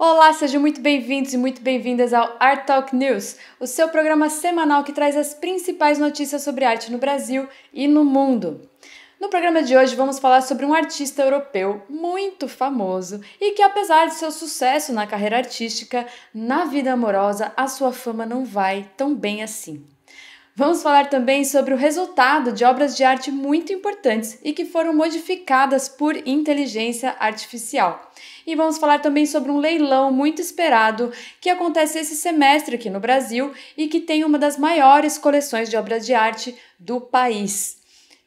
Olá, sejam muito bem-vindos e muito bem-vindas ao Art Talk News, o seu programa semanal que traz as principais notícias sobre arte no Brasil e no mundo. No programa de hoje vamos falar sobre um artista europeu muito famoso e que, apesar de seu sucesso na carreira artística, na vida amorosa a sua fama não vai tão bem assim. Vamos falar também sobre o resultado de obras de arte muito importantes e que foram modificadas por inteligência artificial. E vamos falar também sobre um leilão muito esperado que acontece esse semestre aqui no Brasil e que tem uma das maiores coleções de obras de arte do país.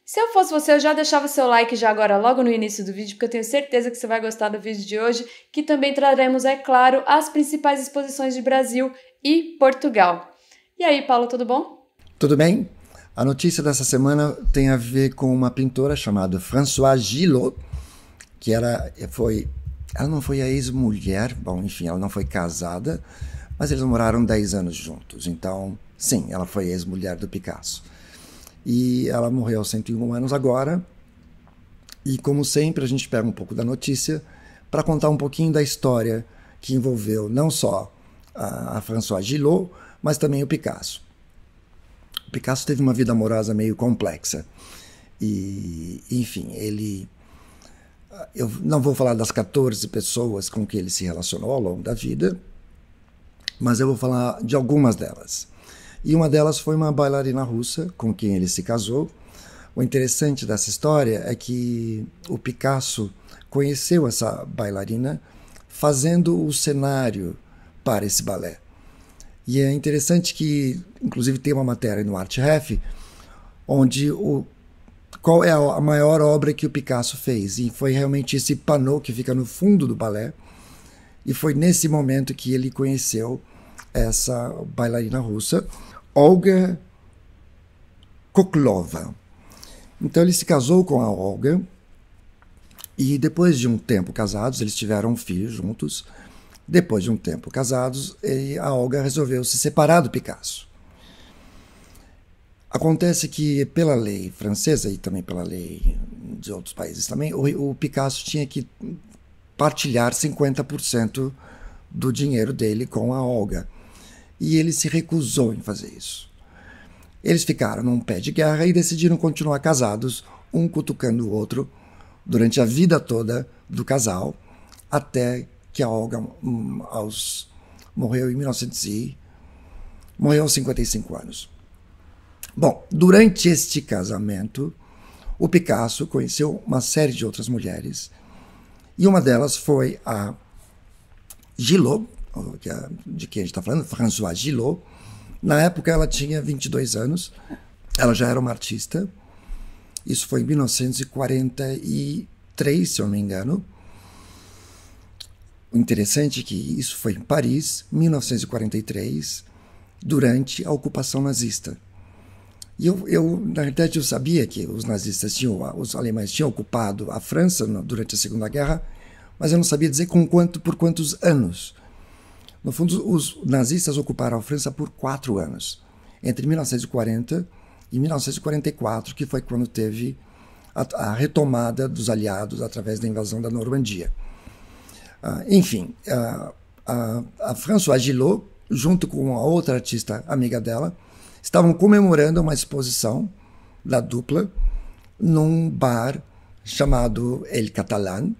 Se eu fosse você, eu já deixava seu like já agora logo no início do vídeo, porque eu tenho certeza que você vai gostar do vídeo de hoje, que também traremos, é claro, as principais exposições de Brasil e Portugal. E aí, Paulo, tudo bom? Tudo bem. A notícia dessa semana tem a ver com uma pintora chamada François Gillot, que era, foi ela não foi a ex-mulher, bom, enfim, ela não foi casada, mas eles moraram 10 anos juntos. Então, sim, ela foi a ex-mulher do Picasso. E ela morreu aos 101 anos agora. E como sempre, a gente pega um pouco da notícia para contar um pouquinho da história que envolveu não só a, a François Gillot, mas também o Picasso. O Picasso teve uma vida amorosa meio complexa. E, enfim, ele eu não vou falar das 14 pessoas com que ele se relacionou ao longo da vida, mas eu vou falar de algumas delas. E uma delas foi uma bailarina russa com quem ele se casou. O interessante dessa história é que o Picasso conheceu essa bailarina fazendo o cenário para esse balé. E é interessante que, inclusive, tem uma matéria no Art Ref onde o qual é a maior obra que o Picasso fez. E foi realmente esse panô que fica no fundo do balé. E foi nesse momento que ele conheceu essa bailarina russa, Olga Koklova. Então ele se casou com a Olga e depois de um tempo casados, eles tiveram um filho juntos. Depois de um tempo casados, a Olga resolveu se separar do Picasso. Acontece que, pela lei francesa e também pela lei de outros países também, o, o Picasso tinha que partilhar 50% do dinheiro dele com a Olga. E ele se recusou em fazer isso. Eles ficaram num pé de guerra e decidiram continuar casados, um cutucando o outro, durante a vida toda do casal, até que a Olga, hum, aos, morreu em 1900 e, morreu aos 55 anos. Bom, durante este casamento, o Picasso conheceu uma série de outras mulheres e uma delas foi a Gillot, é de quem a gente está falando, François Gillot. Na época ela tinha 22 anos, ela já era uma artista. Isso foi em 1943, se eu não me engano. O interessante é que isso foi em Paris, 1943, durante a ocupação nazista. E eu, eu, na verdade, eu sabia que os nazistas tinham, os alemães tinham ocupado a França durante a Segunda Guerra, mas eu não sabia dizer com quanto, por quantos anos. No fundo, os nazistas ocuparam a França por quatro anos, entre 1940 e 1944, que foi quando teve a, a retomada dos aliados através da invasão da Normandia. Uh, enfim, uh, uh, a François Gillot, junto com a outra artista amiga dela, estavam comemorando uma exposição da dupla num bar chamado El Catalán.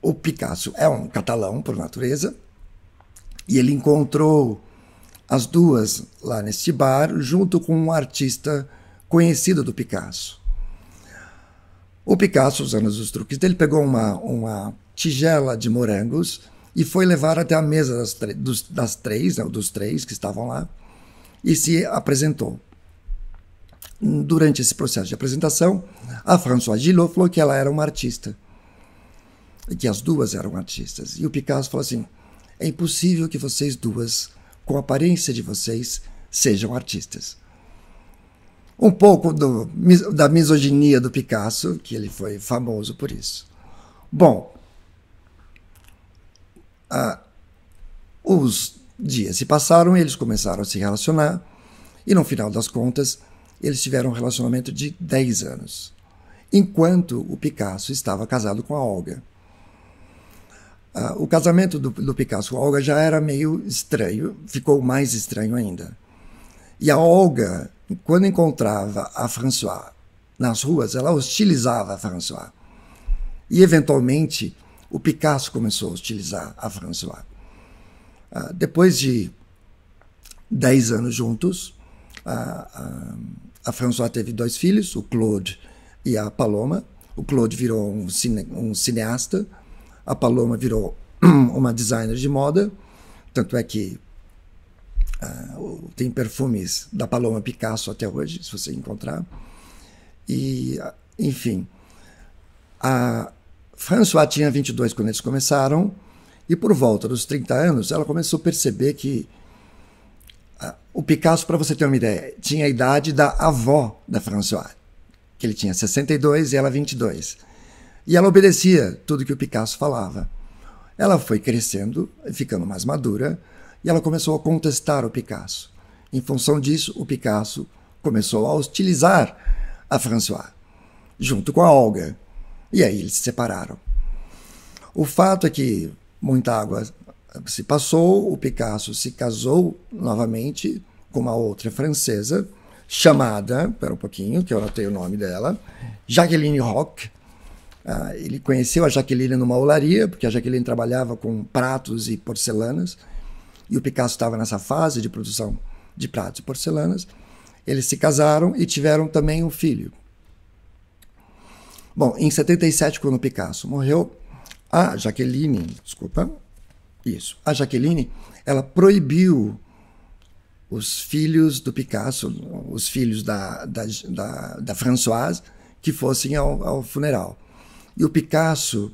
O Picasso é um catalão por natureza e ele encontrou as duas lá neste bar junto com um artista conhecido do Picasso. O Picasso, usando os truques dele, pegou uma, uma tigela de morangos e foi levar até a mesa das, das três, né, dos três que estavam lá, e se apresentou. Durante esse processo de apresentação, a François Gillot falou que ela era uma artista, que as duas eram artistas. E o Picasso falou assim: é impossível que vocês duas, com a aparência de vocês, sejam artistas. Um pouco do, da misoginia do Picasso, que ele foi famoso por isso. Bom, ah, os Dias se passaram, eles começaram a se relacionar e, no final das contas, eles tiveram um relacionamento de 10 anos, enquanto o Picasso estava casado com a Olga. Ah, o casamento do, do Picasso com a Olga já era meio estranho, ficou mais estranho ainda. E a Olga, quando encontrava a François nas ruas, ela hostilizava a François. E, eventualmente, o Picasso começou a hostilizar a François. Ah, depois de 10 anos juntos, a, a, a François teve dois filhos, o Claude e a Paloma. O Claude virou um, cine, um cineasta, a Paloma virou uma designer de moda, tanto é que uh, tem perfumes da Paloma Picasso até hoje, se você encontrar. E, ah, enfim, a François tinha 22 quando eles começaram, e por volta dos 30 anos, ela começou a perceber que ah, o Picasso, para você ter uma ideia, tinha a idade da avó da François, que ele tinha 62 e ela 22. E ela obedecia tudo que o Picasso falava. Ela foi crescendo, ficando mais madura, e ela começou a contestar o Picasso. Em função disso, o Picasso começou a hostilizar a François, junto com a Olga. E aí eles se separaram. O fato é que muita água se passou, o Picasso se casou novamente com uma outra francesa, chamada, espera um pouquinho, que eu anotei o nome dela, Jacqueline Rock. Ah, ele conheceu a Jaqueline numa olaria, porque a Jaqueline trabalhava com pratos e porcelanas, e o Picasso estava nessa fase de produção de pratos e porcelanas. Eles se casaram e tiveram também um filho. Bom, em 77, quando o Picasso morreu, a Jaqueline, desculpa, isso. A Jaqueline, ela proibiu os filhos do Picasso, os filhos da, da, da, da Françoise, que fossem ao, ao, funeral. E o Picasso,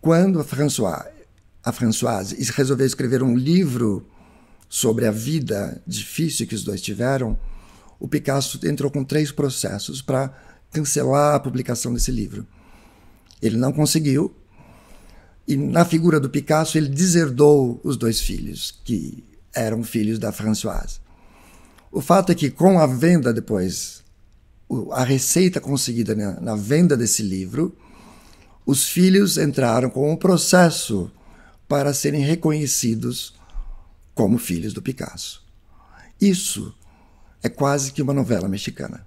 quando a a Françoise resolveu escrever um livro sobre a vida difícil que os dois tiveram, o Picasso entrou com três processos para cancelar a publicação desse livro. Ele não conseguiu, e na figura do Picasso, ele deserdou os dois filhos, que eram filhos da Françoise. O fato é que, com a venda depois, a receita conseguida na venda desse livro, os filhos entraram com um processo para serem reconhecidos como filhos do Picasso. Isso é quase que uma novela mexicana.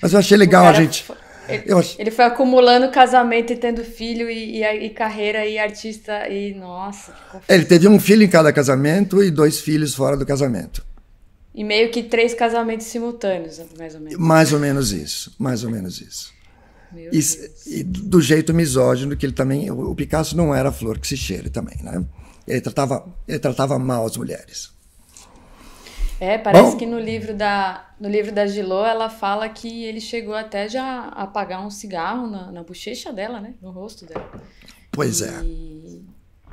Mas eu achei legal a gente. Ele, ele, foi acumulando casamento e tendo filho e, e, e carreira e artista e nossa. Ele teve um filho em cada casamento e dois filhos fora do casamento. E meio que três casamentos simultâneos, mais ou menos. Mais ou menos isso, mais ou menos isso. E, e, do jeito misógino que ele também, o Picasso não era a flor que se cheire também, né? Ele tratava, ele tratava mal as mulheres. É, parece Bom, que no livro da no livro da Gilô ela fala que ele chegou até já a apagar um cigarro na, na bochecha dela, né? No rosto dela. Pois é. e... é.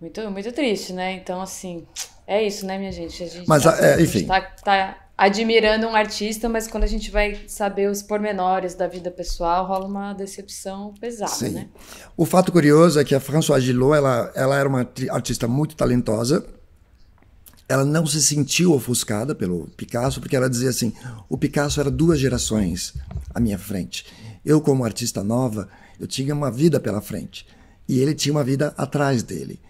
Muito, muito triste, né? Então, assim, é isso, né, minha gente? A gente mas, tá, é, enfim. Tá, tá, admirando um artista, mas quando a gente vai saber os pormenores da vida pessoal, rola uma decepção pesada, Sim. né? O fato curioso é que a Françoise Gilot, ela, ela era uma artista muito talentosa, ela não se sentiu ofuscada pelo Picasso, porque ela dizia assim: o Picasso era duas gerações à minha frente. Eu, como artista nova, eu tinha uma vida pela frente e ele tinha uma vida atrás dele.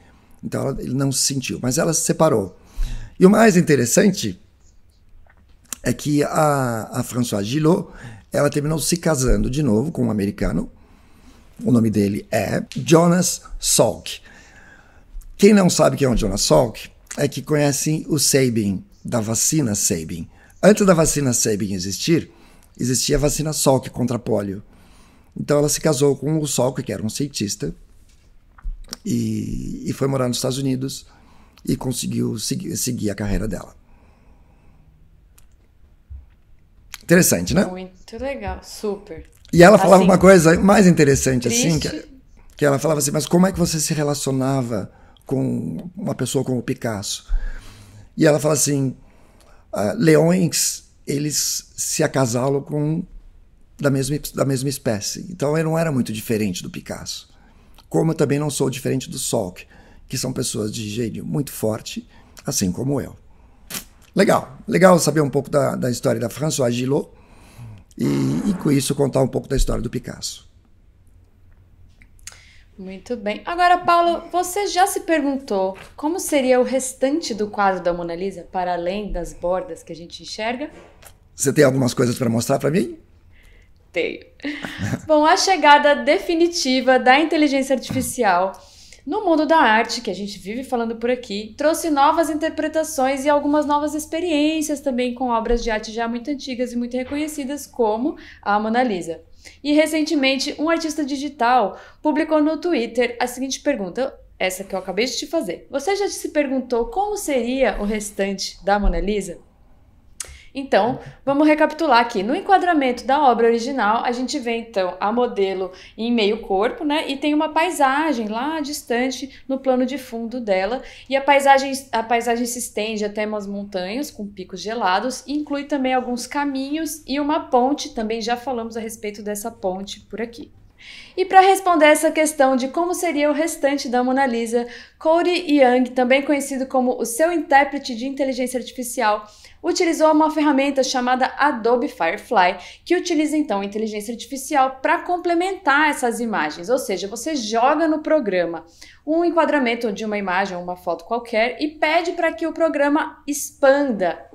Então ela, ele não se sentiu, mas ela se separou. E o mais interessante é que a, a Françoise Gillot ela terminou se casando de novo com um americano. O nome dele é Jonas Salk. Quem não sabe quem é o Jonas Salk, é que conhecem o Sabin, da vacina Sabin. Antes da vacina Sabin existir, existia a vacina Salk contra polio. Então ela se casou com o Salk, que era um cientista, e, e foi morar nos Estados Unidos e conseguiu seguir, seguir a carreira dela. Interessante, né? Muito legal, super. E ela falava assim, uma coisa mais interessante, triste. assim, que, que ela falava assim, mas como é que você se relacionava com uma pessoa como o Picasso. E ela fala assim: ah, leões, eles se acasalam com da mesma, da mesma espécie. Então eu não era muito diferente do Picasso. Como eu também não sou diferente do Salk, que são pessoas de gênio muito forte, assim como eu. Legal, legal saber um pouco da, da história da François Gillot e, e com isso contar um pouco da história do Picasso. Muito bem. Agora, Paulo, você já se perguntou como seria o restante do quadro da Mona Lisa, para além das bordas que a gente enxerga? Você tem algumas coisas para mostrar para mim? Tenho. Bom, a chegada definitiva da inteligência artificial no mundo da arte, que a gente vive falando por aqui, trouxe novas interpretações e algumas novas experiências também com obras de arte já muito antigas e muito reconhecidas, como a Mona Lisa. E recentemente, um artista digital publicou no Twitter a seguinte pergunta, essa que eu acabei de te fazer. Você já se perguntou como seria o restante da Mona Lisa? Então, vamos recapitular aqui. No enquadramento da obra original, a gente vê então a modelo em meio corpo, né? E tem uma paisagem lá distante no plano de fundo dela, e a paisagem a paisagem se estende até umas montanhas com picos gelados, inclui também alguns caminhos e uma ponte, também já falamos a respeito dessa ponte por aqui. E para responder essa questão de como seria o restante da Mona Lisa, Corey Young, também conhecido como o seu intérprete de inteligência artificial, utilizou uma ferramenta chamada Adobe Firefly, que utiliza então inteligência artificial para complementar essas imagens, ou seja, você joga no programa um enquadramento de uma imagem ou uma foto qualquer e pede para que o programa expanda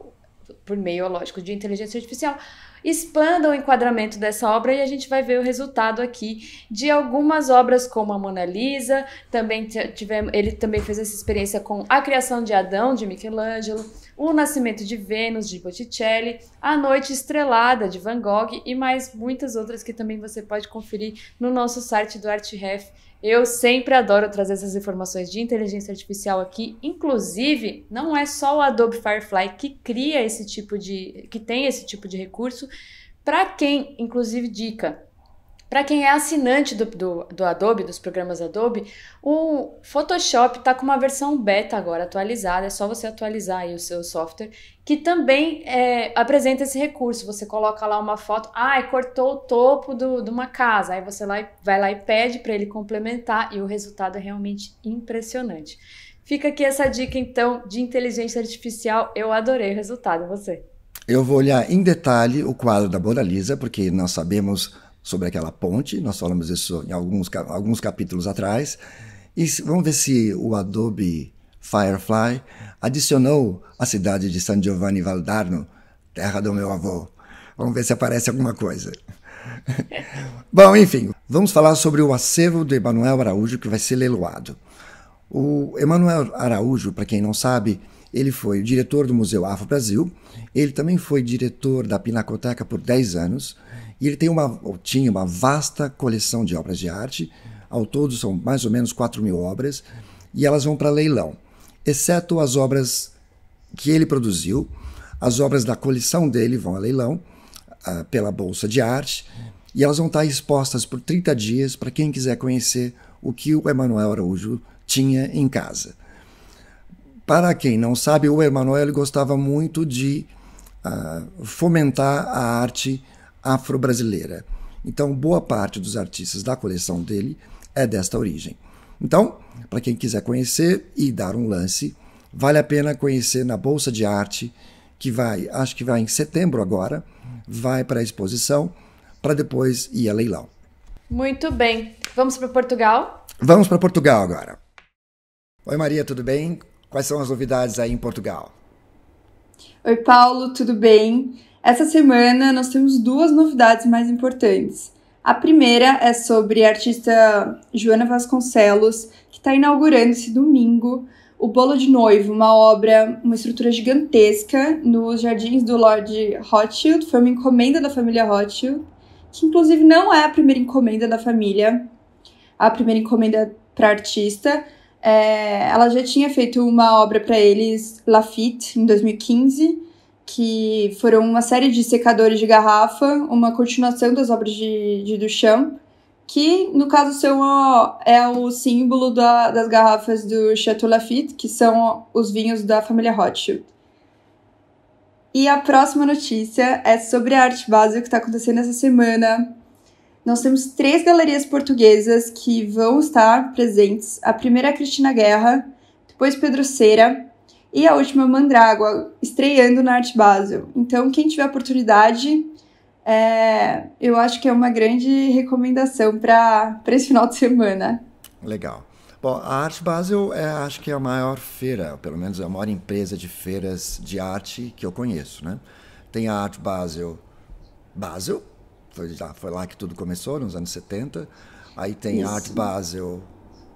por meio, lógico, de inteligência artificial Expandam o enquadramento dessa obra e a gente vai ver o resultado aqui de algumas obras como a Mona Lisa, também tivemos, ele também fez essa experiência com A Criação de Adão, de Michelangelo, O Nascimento de Vênus, de Botticelli, A Noite Estrelada, de Van Gogh e mais muitas outras que também você pode conferir no nosso site do Ref. Eu sempre adoro trazer essas informações de inteligência artificial aqui. Inclusive, não é só o Adobe Firefly que cria esse tipo de. que tem esse tipo de recurso. Para quem, inclusive, dica, para quem é assinante do, do, do, Adobe, dos programas Adobe, o Photoshop está com uma versão beta agora atualizada, é só você atualizar aí o seu software, que também é, apresenta esse recurso. Você coloca lá uma foto, ah, cortou o topo do, de uma casa, aí você lá, vai lá e pede para ele complementar e o resultado é realmente impressionante. Fica aqui essa dica então de inteligência artificial, eu adorei o resultado, você. Eu vou olhar em detalhe o quadro da Mona Lisa, porque nós sabemos sobre aquela ponte, nós falamos isso em alguns, alguns capítulos atrás, e vamos ver se o Adobe Firefly adicionou a cidade de San Giovanni Valdarno, terra do meu avô. Vamos ver se aparece alguma coisa. Bom, enfim, vamos falar sobre o acervo do Emanuel Araújo que vai ser leiloado. O Emanuel Araújo, para quem não sabe, ele foi o diretor do Museu Afro Brasil, ele também foi diretor da Pinacoteca por 10 anos, e ele tem uma, tinha uma vasta coleção de obras de arte, ao todo são mais ou menos 4 mil obras, e elas vão para leilão, exceto as obras que ele produziu, as obras da coleção dele vão a leilão uh, pela Bolsa de Arte, e elas vão estar expostas por 30 dias para quem quiser conhecer o que o Emanuel Araújo tinha em casa. Para quem não sabe, o Emanuel gostava muito de uh, fomentar a arte afro-brasileira. Então, boa parte dos artistas da coleção dele é desta origem. Então, para quem quiser conhecer e dar um lance, vale a pena conhecer na Bolsa de Arte, que vai, acho que vai em setembro agora, vai para a exposição, para depois ir a leilão. Muito bem. Vamos para Portugal? Vamos para Portugal agora. Oi, Maria, tudo bem? Quais são as novidades aí em Portugal? Oi, Paulo, tudo bem? Essa semana nós temos duas novidades mais importantes. A primeira é sobre a artista Joana Vasconcelos, que está inaugurando esse domingo o Bolo de Noivo, uma obra, uma estrutura gigantesca nos jardins do Lord Rothschild. Foi uma encomenda da família Rothschild, que inclusive não é a primeira encomenda da família, a primeira encomenda para artista, é, ela já tinha feito uma obra para eles, Lafitte, em 2015, que foram uma série de secadores de garrafa, uma continuação das obras de, de Duchamp, que no caso seu é o símbolo da, das garrafas do Chateau Lafitte, que são os vinhos da família Rothschild. E a próxima notícia é sobre a arte básica que está acontecendo essa semana nós temos três galerias portuguesas que vão estar presentes. A primeira é Cristina Guerra, depois Pedro Cera e a última é Mandrágua, estreando na Arte Basel. Então, quem tiver oportunidade, é, eu acho que é uma grande recomendação para esse final de semana. Legal. Bom, a Arte Basel é, acho que é a maior feira, pelo menos é a maior empresa de feiras de arte que eu conheço, né? Tem a Arte Basel, Basel, foi, foi lá que tudo começou, nos anos 70. Aí tem isso. Art Basel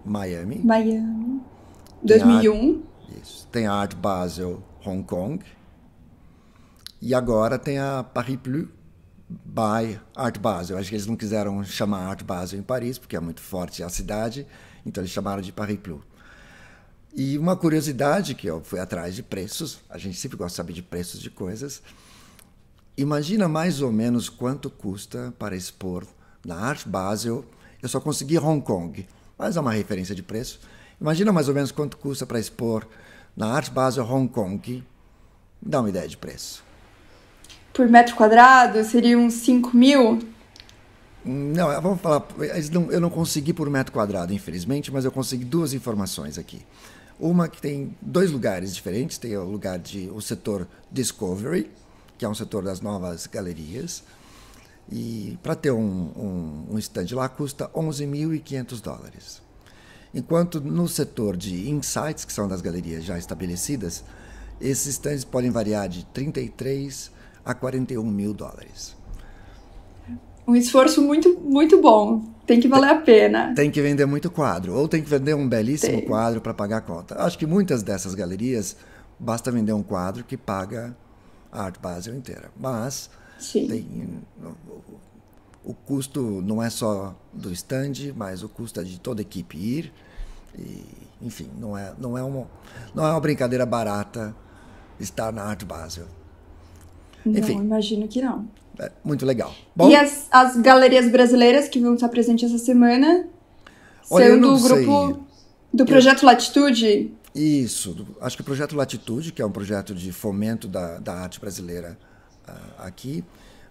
Miami. Miami. 2001. Art, isso. Tem a Art Basel Hong Kong. E agora tem a Paris Plus by Art Basel. Acho que eles não quiseram chamar Art Basel em Paris, porque é muito forte a cidade, então eles chamaram de Paris Plus. E uma curiosidade que eu fui atrás de preços, a gente sempre gosta de saber de preços de coisas. Imagina mais ou menos quanto custa para expor na Art Basel. Eu só consegui Hong Kong, mas é uma referência de preço. Imagina mais ou menos quanto custa para expor na Art Basel Hong Kong. Dá uma ideia de preço. Por metro quadrado seria uns 5 mil? Hum, não, vamos falar. Eu não consegui por metro quadrado, infelizmente, mas eu consegui duas informações aqui. Uma que tem dois lugares diferentes: tem o lugar de o setor Discovery, que é um setor das novas galerias. E para ter um, um, um stand lá custa 11.500 dólares. Enquanto no setor de insights, que são das galerias já estabelecidas, esses stands podem variar de 33 a 41 mil dólares. Um esforço muito, muito bom. Tem que valer a pena. Tem que vender muito quadro, ou tem que vender um belíssimo tem. quadro para pagar a conta. Acho que muitas dessas galerias basta vender um quadro que paga a Art Basel é inteira. Mas tem, o, o custo não é só do stand, mas o custo é de toda a equipe ir. E, enfim, não é, não, é uma, não é uma brincadeira barata estar na Arte Basel. Enfim, não, imagino que não. É muito legal. Bom, e as, as galerias brasileiras que vão estar presentes essa semana? Olha, sendo do grupo sei. do Projeto eu... Latitude, isso, acho que o projeto Latitude, que é um projeto de fomento da, da arte brasileira uh, aqui,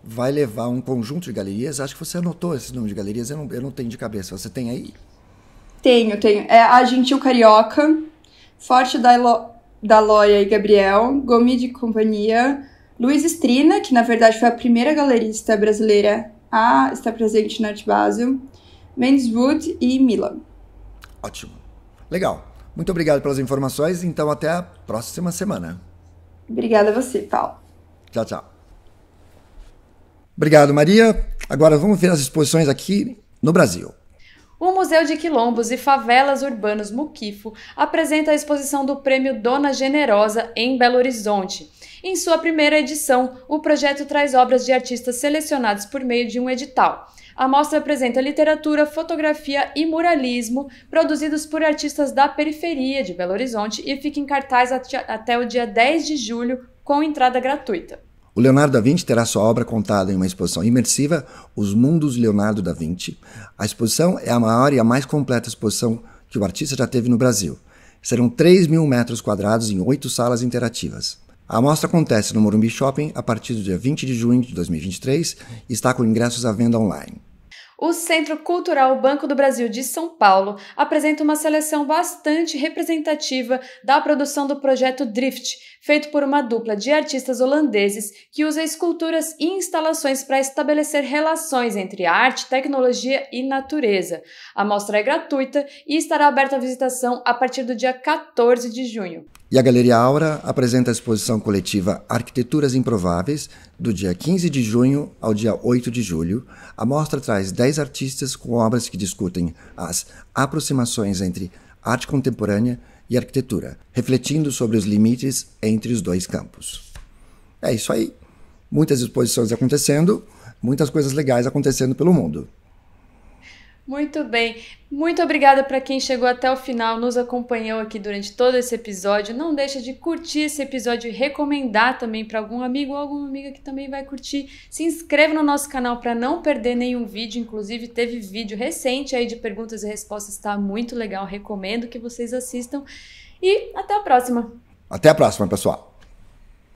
vai levar um conjunto de galerias. Acho que você anotou esse nomes de galerias, eu não, eu não tenho de cabeça. Você tem aí? Tenho, tenho. É a Gentil Carioca, Forte da, Elo, da Loia e Gabriel, Gomi de Companhia, Luiz Estrina, que na verdade foi a primeira galerista brasileira a estar presente na Arte Basel, Mendes Wood e Milan. Ótimo. Legal. Muito obrigado pelas informações. Então, até a próxima semana. Obrigada a você, Paulo. Tchau, tchau. Obrigado, Maria. Agora vamos ver as exposições aqui no Brasil. O Museu de Quilombos e Favelas Urbanos Muquifo apresenta a exposição do Prêmio Dona Generosa em Belo Horizonte. Em sua primeira edição, o projeto traz obras de artistas selecionados por meio de um edital. A mostra apresenta literatura, fotografia e muralismo produzidos por artistas da periferia de Belo Horizonte e fica em cartaz até o dia 10 de julho com entrada gratuita. O Leonardo da Vinci terá sua obra contada em uma exposição imersiva, Os Mundos Leonardo da Vinci. A exposição é a maior e a mais completa exposição que o artista já teve no Brasil. Serão 3 mil metros quadrados em oito salas interativas. A mostra acontece no Morumbi Shopping a partir do dia 20 de junho de 2023 e está com ingressos à venda online. O Centro Cultural Banco do Brasil de São Paulo apresenta uma seleção bastante representativa da produção do projeto Drift, feito por uma dupla de artistas holandeses que usa esculturas e instalações para estabelecer relações entre arte, tecnologia e natureza. A mostra é gratuita e estará aberta à visitação a partir do dia 14 de junho. E a Galeria Aura apresenta a exposição coletiva Arquiteturas Improváveis, do dia 15 de junho ao dia 8 de julho. A mostra traz 10 artistas com obras que discutem as aproximações entre arte contemporânea e arquitetura, refletindo sobre os limites entre os dois campos. É isso aí. Muitas exposições acontecendo, muitas coisas legais acontecendo pelo mundo. Muito bem. Muito obrigada para quem chegou até o final, nos acompanhou aqui durante todo esse episódio. Não deixa de curtir esse episódio e recomendar também para algum amigo ou alguma amiga que também vai curtir. Se inscreva no nosso canal para não perder nenhum vídeo. Inclusive, teve vídeo recente aí de perguntas e respostas, está muito legal. Recomendo que vocês assistam. E até a próxima. Até a próxima, pessoal.